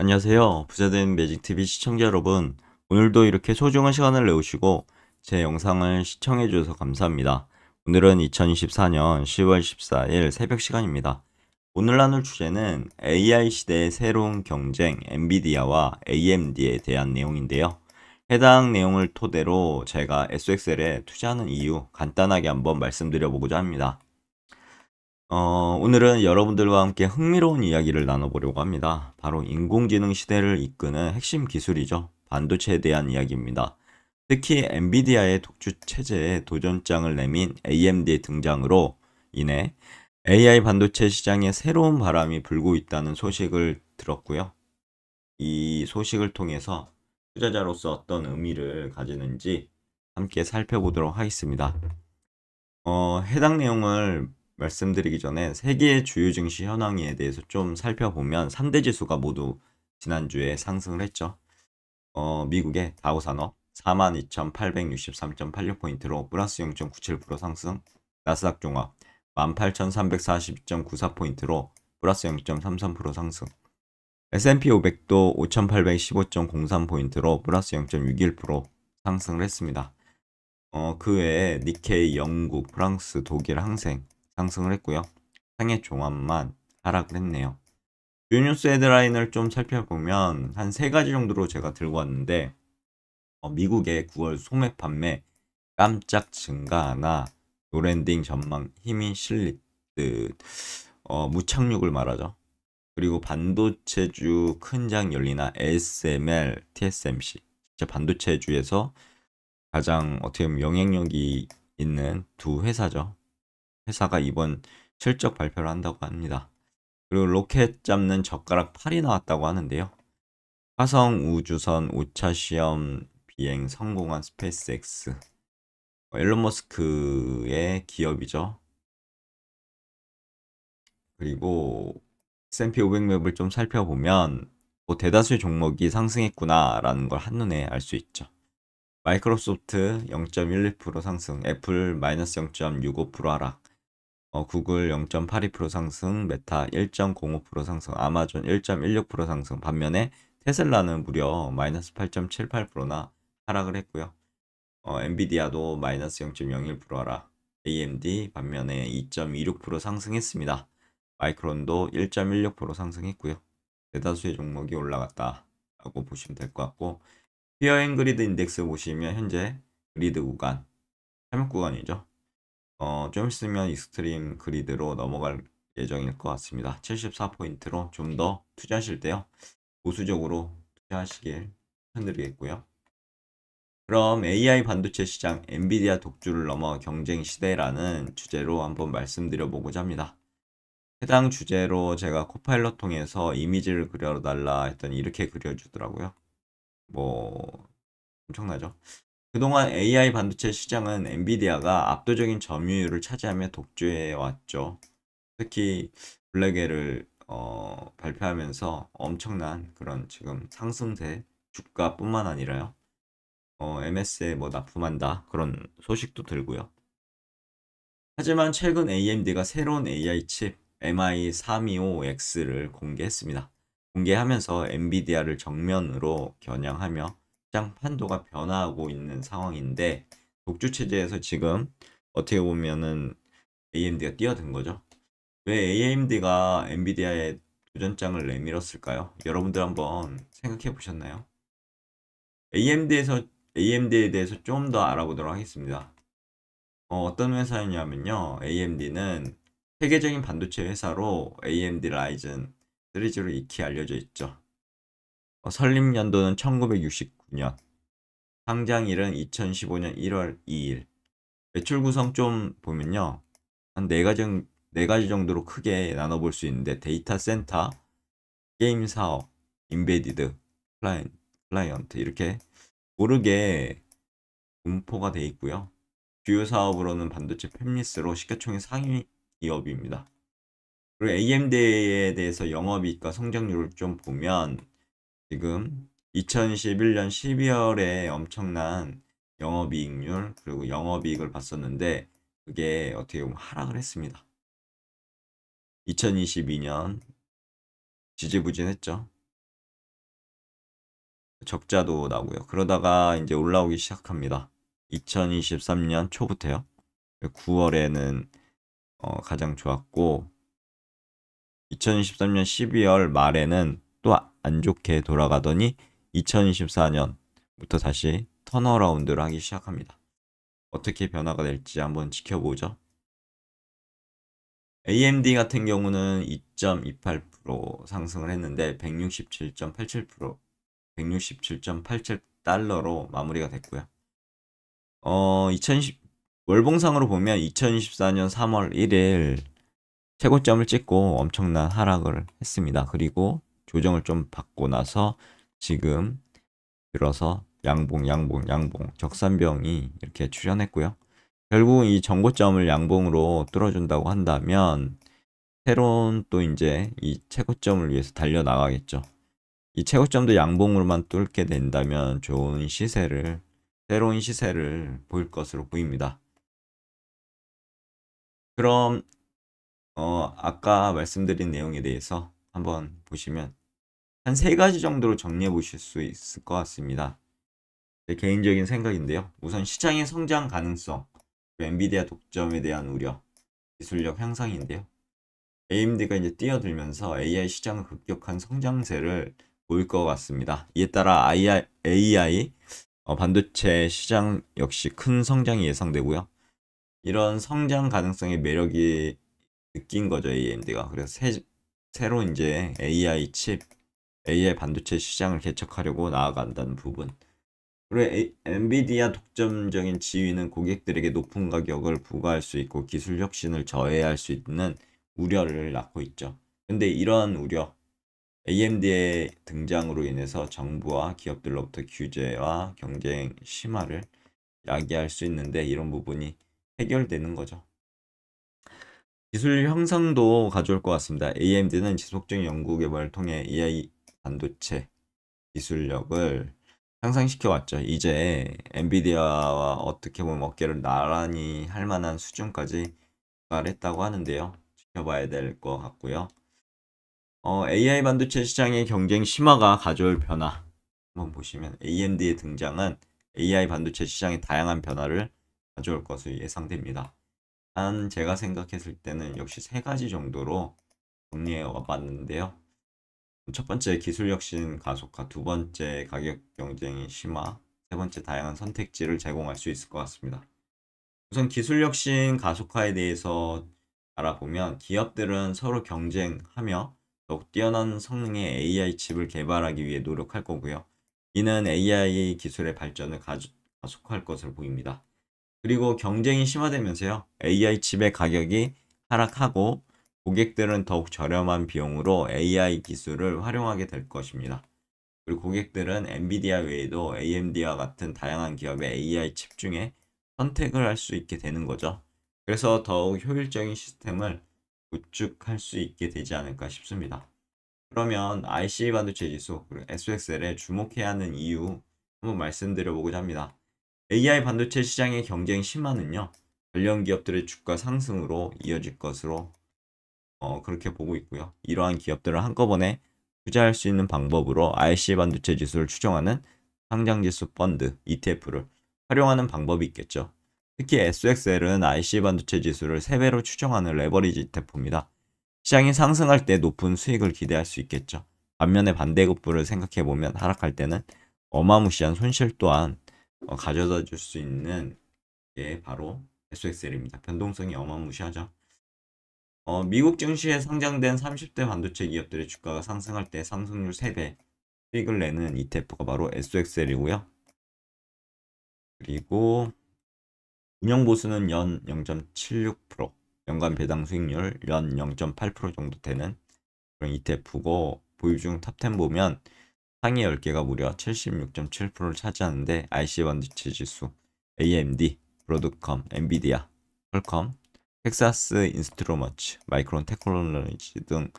안녕하세요. 부자된 매직TV 시청자 여러분. 오늘도 이렇게 소중한 시간을 내오시고 제 영상을 시청해주셔서 감사합니다. 오늘은 2024년 10월 14일 새벽 시간입니다. 오늘 나눌 주제는 AI 시대의 새로운 경쟁 엔비디아와 AMD에 대한 내용인데요. 해당 내용을 토대로 제가 SXL에 투자하는 이유 간단하게 한번 말씀드려보고자 합니다. 어, 오늘은 여러분들과 함께 흥미로운 이야기를 나눠보려고 합니다. 바로 인공지능 시대를 이끄는 핵심 기술이죠. 반도체에 대한 이야기입니다. 특히 엔비디아의 독주 체제에 도전장을 내민 a m d 등장으로 인해 AI 반도체 시장에 새로운 바람이 불고 있다는 소식을 들었고요. 이 소식을 통해서 투자자로서 어떤 의미를 가지는지 함께 살펴보도록 하겠습니다. 어, 해당 내용을 말씀드리기 전에 세계 의 주요 증시 현황에 대해서 좀 살펴보면 3대 지수가 모두 지난주에 상승을 했죠. 어, 미국의 다우 산업 42,863.86포인트로 플러스 0.97% 상승, 나스닥 종합 18,340.94포인트로 플러스 0.33% 상승, S&P 500도 5,815.03포인트로 플러스 0.61% 상승을 했습니다. 어, 그 외에 니케이, 영국, 프랑스, 독일, 항생, 상승을 했고요. 상해 종합만 하락을 했네요. 요 뉴스 헤드라인을 좀 살펴보면 한 세 가지 정도로 제가 들고 왔는데 어, 미국의 9월 소매 판매 깜짝 증가나 노랜딩 전망 힘이 실릴 듯 어, 무착륙을 말하죠. 그리고 반도체주 큰장 열리나 s m l TSMC 진짜 반도체주에서 가장 어떻게 보면 영향력이 있는 두 회사죠. 회사가 이번 실적 발표를 한다고 합니다. 그리고 로켓 잡는 젓가락 8이 나왔다고 하는데요. 화성 우주선 5차 시험 비행 성공한 스페이스X 어, 앨런 머스크의 기업이죠. 그리고 S&P 500 맵을 좀 살펴보면 뭐 대다수의 종목이 상승했구나라는 걸 한눈에 알 수 있죠. 마이크로소프트 0.12% 상승, 애플 마이너스 0.65% 하락, 어, 구글 0.82% 상승, 메타 1.05% 상승, 아마존 1.16% 상승 반면에 테슬라는 무려 마이너스 8.78%나 하락을 했고요. 어, 엔비디아도 마이너스 0.01% 하락, AMD 반면에 2.26% 상승했습니다. 마이크론도 1.16% 상승했고요. 대다수의 종목이 올라갔다라고 보시면 될 것 같고 피어앤 그리드 인덱스 보시면 현재 그리드 구간, 참여 구간이죠. 어, 좀 있으면 익스트림 그리드로 넘어갈 예정일 것 같습니다. 74포인트로 좀 더 투자하실 때요. 보수적으로 투자하시길 추천드리겠고요. 그럼 AI 반도체 시장 엔비디아 독주를 넘어 경쟁 시대라는 주제로 한번 말씀드려보고자 합니다. 해당 주제로 제가 코파일럿 통해서 이미지를 그려달라 했더니 이렇게 그려주더라고요. 뭐 엄청나죠? 그동안 AI 반도체 시장은 엔비디아가 압도적인 점유율을 차지하며 독주해 왔죠. 특히 블랙웰를 어, 발표하면서 엄청난 그런 지금 상승세 주가뿐만 아니라요. 어, MS에 뭐 납품한다 그런 소식도 들고요. 하지만 최근 AMD가 새로운 AI 칩 MI325X를 공개했습니다. 공개하면서 엔비디아를 정면으로 겨냥하며 시장 판도가 변화하고 있는 상황인데 독주 체제에서 지금 어떻게 보면은 AMD가 뛰어든 거죠. 왜 AMD가 엔비디아에 도전장을 내밀었을까요? 여러분들 한번 생각해 보셨나요? AMD에서 AMD에 대해서 좀 더 알아보도록 하겠습니다. 어, 떤 회사냐면요. 였 AMD는 세계적인 반도체 회사로 AMD 라이젠 시리즈로 익히 알려져 있죠. 어, 설립 연도는 1960 2 0 1 상장일은 2015년 1월 2일 매출 구성 좀 보면요 한네 가지 네 가지 정도로 크게 나눠볼 수 있는데 데이터 센터, 게임 사업, 인베디드, 클라이언, 클라이언트 이렇게 모르게 분포가 돼 있고요. 주요 사업으로는 반도체 팹리스로 시가총액 상위 기업입니다. 그리고 AMD에 대해서 영업이익과 성장률을 좀 보면 지금 2011년 12월에 엄청난 영업이익률 그리고 영업이익을 봤었는데 그게 어떻게 보면 하락을 했습니다. 2022년 지지부진했죠. 적자도 나고요. 그러다가 이제 올라오기 시작합니다. 2023년 초부터요. 9월에는 어, 가장 좋았고 2023년 12월 말에는 또 안 좋게 돌아가더니 2024년부터 다시 턴어라운드를 하기 시작합니다. 어떻게 변화가 될지 한번 지켜보죠. AMD 같은 경우는 2.28% 상승을 했는데 167.87% 167.87달러로 마무리가 됐고요. 어, 2020 월봉상으로 보면 2024년 3월 1일 최고점을 찍고 엄청난 하락을 했습니다. 그리고 조정을 좀 받고 나서 지금 들어서 양봉, 양봉, 양봉, 적산병이 이렇게 출현했고요. 결국 이 정고점을 양봉으로 뚫어준다고 한다면 새로운 또 이제 이 최고점을 위해서 달려나가겠죠. 이 최고점도 양봉으로만 뚫게 된다면 좋은 시세를 새로운 시세를 보일 것으로 보입니다. 그럼 어, 아까 말씀드린 내용에 대해서 한번 보시면 한세 가지 정도로 정리해 보실 수 있을 것 같습니다. 제 개인적인 생각인데요. 우선 시장의 성장 가능성, 엔비디아 독점에 대한 우려, 기술력 향상인데요. AMD가 이제 뛰어들면서 AI 시장의 급격한 성장세를 보일 것 같습니다. 이에 따라 AI, AI 어, 반도체 시장 역시 큰 성장이 예상되고요. 이런 성장 가능성의 매력이 느낀 거죠 AMD가. 그래서 새, 새로 이제 AI 칩 AI 반도체 시장을 개척하려고 나아간다는 부분. 그리고 A, 엔비디아 독점적인 지위는 고객들에게 높은 가격을 부과할 수 있고 기술 혁신을 저해할 수 있는 우려를 낳고 있죠. 근데 이러한 우려, AMD의 등장으로 인해서 정부와 기업들로부터 규제와 경쟁 심화를 야기할 수 있는데 이런 부분이 해결되는 거죠. 기술 형성도 가져올 것 같습니다. AMD는 지속적인 연구개발을 통해 AI 반도체 기술력을 향상시켜 왔죠. 이제 엔비디아와 어떻게 보면 어깨를 나란히 할 만한 수준까지 말했다고 하는데요. 지켜봐야 될 것 같고요. 어, AI 반도체 시장의 경쟁 심화가 가져올 변화 한번 보시면 AMD의 등장은 AI 반도체 시장의 다양한 변화를 가져올 것으로 예상됩니다. 한 제가 생각했을 때는 역시 세 가지 정도로 정리해 와봤는데요. 첫 번째 기술 혁신 가속화, 두 번째 가격 경쟁이 심화, 세 번째 다양한 선택지를 제공할 수 있을 것 같습니다. 우선 기술 혁신 가속화에 대해서 알아보면 기업들은 서로 경쟁하며 더욱 뛰어난 성능의 AI 칩을 개발하기 위해 노력할 거고요. 이는 AI 기술의 발전을 가속화할 것으로 보입니다. 그리고 경쟁이 심화되면서요. AI 칩의 가격이 하락하고 고객들은 더욱 저렴한 비용으로 AI 기술을 활용하게 될 것입니다. 그리고 고객들은 엔비디아 외에도 AMD와 같은 다양한 기업의 AI 칩 중에 선택을 할 수 있게 되는 거죠. 그래서 더욱 효율적인 시스템을 구축할 수 있게 되지 않을까 싶습니다. 그러면 IC 반도체 지수, 그리고 SXL에 주목해야 하는 이유 한번 말씀드려보고자 합니다. AI 반도체 시장의 경쟁 심화는요, 관련 기업들의 주가 상승으로 이어질 것으로 어, 그렇게 보고 있고요. 이러한 기업들을 한꺼번에 투자할 수 있는 방법으로 i c 반도체 지수를 추정하는 상장 지수 펀드 ETF를 활용하는 방법이 있겠죠. 특히 SXL은 IC 반도체 지수를 3배로 추정하는 레버리지 ETF입니다. 시장이 상승할 때 높은 수익을 기대할 수 있겠죠. 반면에 반대급부를 생각해보면 하락할 때는 어마무시한 손실 또한 어, 가져다 줄 수 있는 게 바로 SXL입니다. 변동성이 어마무시하죠. 어, 미국 증시에 상장된 30대 반도체 기업들의 주가가 상승할 때 상승률 3배 수익을 내는 ETF가 바로 s x l 이고요 그리고 운영보수는 연 0.76%, 연간 배당 수익률 연 0.8% 정도 되는 그런 ETF고 보유 중 탑10 보면 상위 10개가 무려 76.7%를 차지하는데 IC 반도체 지수, AMD, 브로드컴, 엔비디아, 퀄컴, 텍사스 인스트루먼츠, 마이크론 테크놀로지 등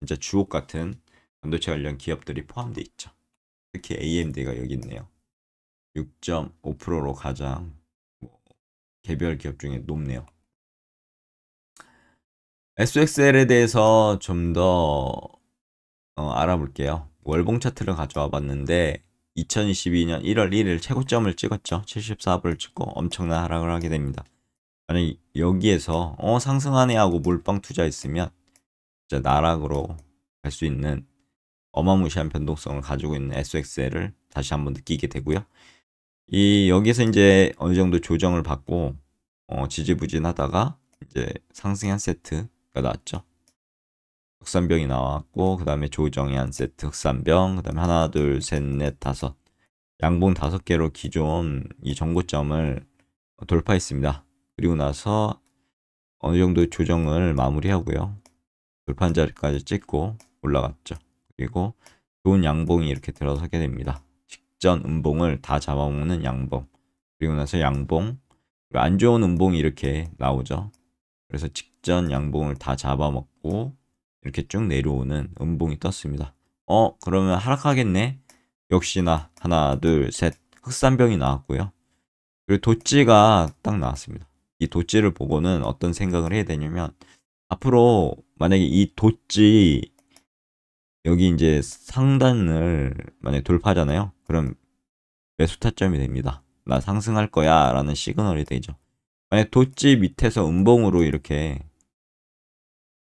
진짜 주옥 같은 반도체 관련 기업들이 포함되어 있죠. 특히 AMD가 여기 있네요. 6.5%로 가장 뭐 개별 기업 중에 높네요. SXL에 대해서 좀더 어, 알아볼게요. 월봉 차트를 가져와 봤는데 2022년 1월 1일 최고점을 찍었죠. 74불을 찍고 엄청난 하락을 하게 됩니다. 만약 여기에서 어 상승하네 하고 물방 투자했으면 진짜 나락으로 갈 수 있는 어마무시한 변동성을 가지고 있는 SXL을 다시 한번 느끼게 되고요. 이 여기서 이제 어느 정도 조정을 받고 어, 지지부진하다가 이제 상승 한 세트가 나왔죠. 흑산병이 나왔고 그 다음에 조정이 한 세트 흑산병 그 다음에 하나 둘셋넷 다섯 양봉 다섯 개로 기존 이 정고점을 돌파했습니다. 그리고 나서 어느 정도 조정을 마무리하고요. 돌판자리까지 찍고 올라갔죠. 그리고 좋은 양봉이 이렇게 들어서게 됩니다. 직전 음봉을 다 잡아먹는 양봉. 그리고 나서 양봉. 그리고 안 좋은 음봉이 이렇게 나오죠. 그래서 직전 양봉을 다 잡아먹고 이렇게 쭉 내려오는 음봉이 떴습니다. 어 그러면 하락하겠네. 역시나 하나 둘셋 흑산병이 나왔고요. 그리고 도찌가 딱 나왔습니다. 이 도찌를 보고는 어떤 생각을 해야 되냐면 앞으로 만약에 이 도찌 여기 이제 상단을 만약에 돌파하잖아요. 그럼 매수 타점이 됩니다. 나 상승할 거야 라는 시그널이 되죠. 만약 에 도찌 밑에서 음봉으로 이렇게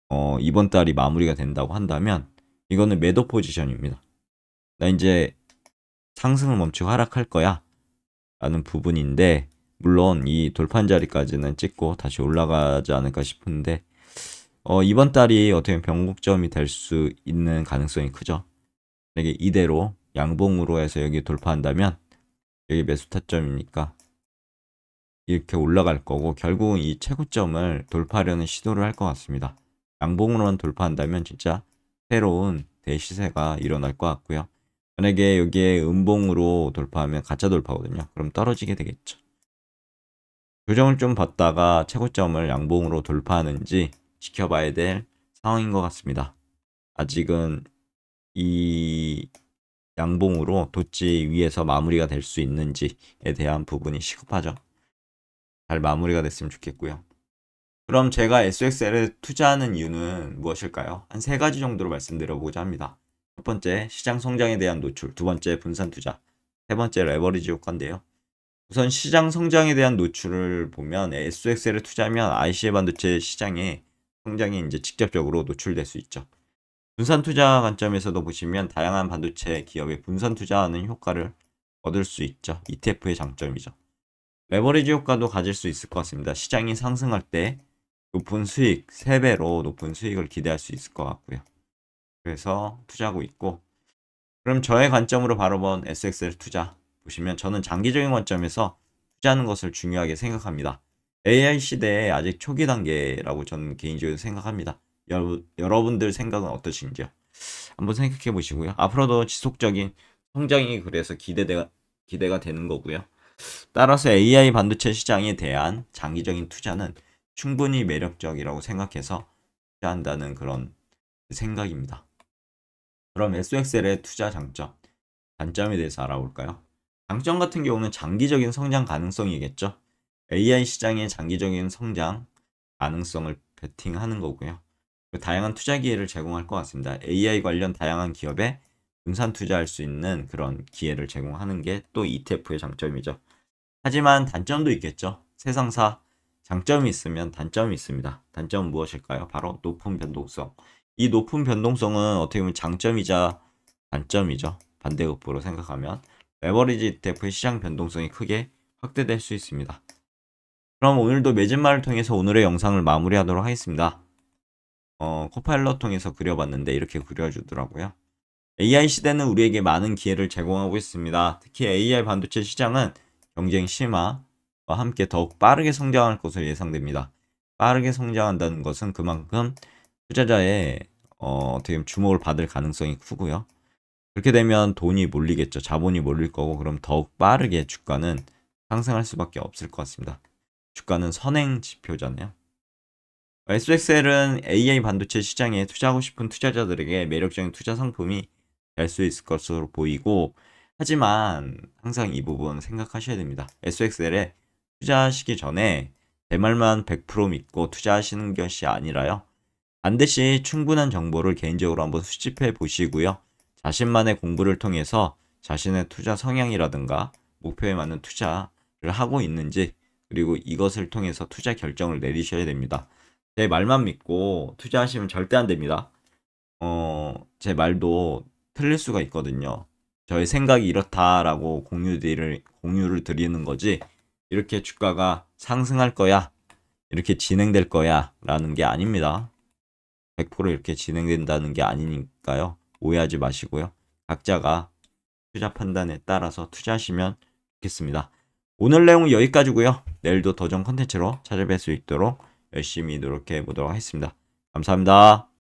어, 이번 달이 마무리가 된다고 한다면 이거는 매도 포지션입니다. 나 이제 상승을 멈추고 하락할 거야 라는 부분인데 물론 이 돌판 자리까지는 찍고 다시 올라가지 않을까 싶은데 어, 이번 달이 어떻게 보면 변곡점이 될 수 있는 가능성이 크죠. 만약에 이대로 양봉으로 해서 여기 돌파한다면 여기 매수 타점이니까 이렇게 올라갈 거고 결국은 이 최고점을 돌파하려는 시도를 할 것 같습니다. 양봉으로만 돌파한다면 진짜 새로운 대시세가 일어날 것 같고요. 만약에 여기에 음봉으로 돌파하면 가짜 돌파거든요. 그럼 떨어지게 되겠죠. 조정을좀 받다가 최고점을 양봉으로 돌파하는지 지켜봐야 될 상황인 것 같습니다. 아직은 이 양봉으로 도치 위에서 마무리가 될 수 있는지에 대한 부분이 시급하죠. 잘 마무리가 됐으면 좋겠고요. 그럼 제가 SXL에 투자하는 이유는 무엇일까요? 한 세 가지 정도로 말씀드려보고자 합니다. 첫 번째, 시장 성장에 대한 노출. 두 번째, 분산 투자. 세 번째, 레버리지 효과인데요. 우선 시장 성장에 대한 노출을 보면 s x l 투자하면 IC 반도체 시장에 성장이 이제 직접적으로 노출될 수 있죠. 분산 투자 관점에서도 보시면 다양한 반도체 기업에 분산 투자하는 효과를 얻을 수 있죠. ETF의 장점이죠. 레버리지 효과도 가질 수 있을 것 같습니다. 시장이 상승할 때 높은 수익, 3배로 높은 수익을 기대할 수 있을 것 같고요. 그래서 투자하고 있고 그럼 저의 관점으로 바로 본 SXL 투자 보시면 저는 장기적인 관점에서 투자하는 것을 중요하게 생각합니다. AI 시대의 아직 초기 단계라고 저는 개인적으로 생각합니다. 여러, 여러분들 생각은 어떠신지요? 한번 생각해 보시고요. 앞으로도 지속적인 성장이 그래서 기대가, 기대가 되는 거고요. 따라서 AI 반도체 시장에 대한 장기적인 투자는 충분히 매력적이라고 생각해서 투자한다는 그런 생각입니다. 그럼 SXL의 투자 장점, 단점에 대해서 알아볼까요? 장점 같은 경우는 장기적인 성장 가능성이겠죠. AI 시장의 장기적인 성장 가능성을 베팅하는 거고요. 그 다양한 투자 기회를 제공할 것 같습니다. AI 관련 다양한 기업에 분산 투자할 수 있는 그런 기회를 제공하는 게 또 ETF의 장점이죠. 하지만 단점도 있겠죠. 세상사 장점이 있으면 단점이 있습니다. 단점은 무엇일까요? 바로 높은 변동성. 이 높은 변동성은 어떻게 보면 장점이자 단점이죠. 반대급부로 생각하면. 레버리지 ETF의 시장 변동성이 크게 확대될 수 있습니다. 그럼 오늘도 매진말을 통해서 오늘의 영상을 마무리하도록 하겠습니다. 어, 코파일럿 통해서 그려봤는데 이렇게 그려주더라고요. AI 시대는 우리에게 많은 기회를 제공하고 있습니다. 특히 AI 반도체 시장은 경쟁 심화와 함께 더욱 빠르게 성장할 것으로 예상됩니다. 빠르게 성장한다는 것은 그만큼 투자자의 어, 어떻게 보면 주목을 받을 가능성이 크고요. 그렇게 되면 돈이 몰리겠죠. 자본이 몰릴 거고 그럼 더욱 빠르게 주가는 상승할 수밖에 없을 것 같습니다. 주가는 선행 지표잖아요. SXL은 AI 반도체 시장에 투자하고 싶은 투자자들에게 매력적인 투자 상품이 될 수 있을 것으로 보이고 하지만 항상 이 부분 생각하셔야 됩니다. SXL에 투자하시기 전에 제 말만 100% 믿고 투자하시는 것이 아니라요. 반드시 충분한 정보를 개인적으로 한번 수집해 보시고요. 자신만의 공부를 통해서 자신의 투자 성향이라든가 목표에 맞는 투자를 하고 있는지 그리고 이것을 통해서 투자 결정을 내리셔야 됩니다. 제 말만 믿고 투자하시면 절대 안 됩니다. 어, 제 말도 틀릴 수가 있거든요. 저의 생각이 이렇다라고 공유를, 공유를 드리는 거지, 이렇게 주가가 상승할 거야, 이렇게 진행될 거야, 라는 게 아닙니다. 100% 이렇게 진행된다는 게 아니니까요. 오해하지 마시고요. 각자가 투자 판단에 따라서 투자하시면 좋겠습니다. 오늘 내용은 여기까지고요. 내일도 더 좋은 컨텐츠로 찾아뵐 수 있도록 열심히 노력해 보도록 하겠습니다. 감사합니다.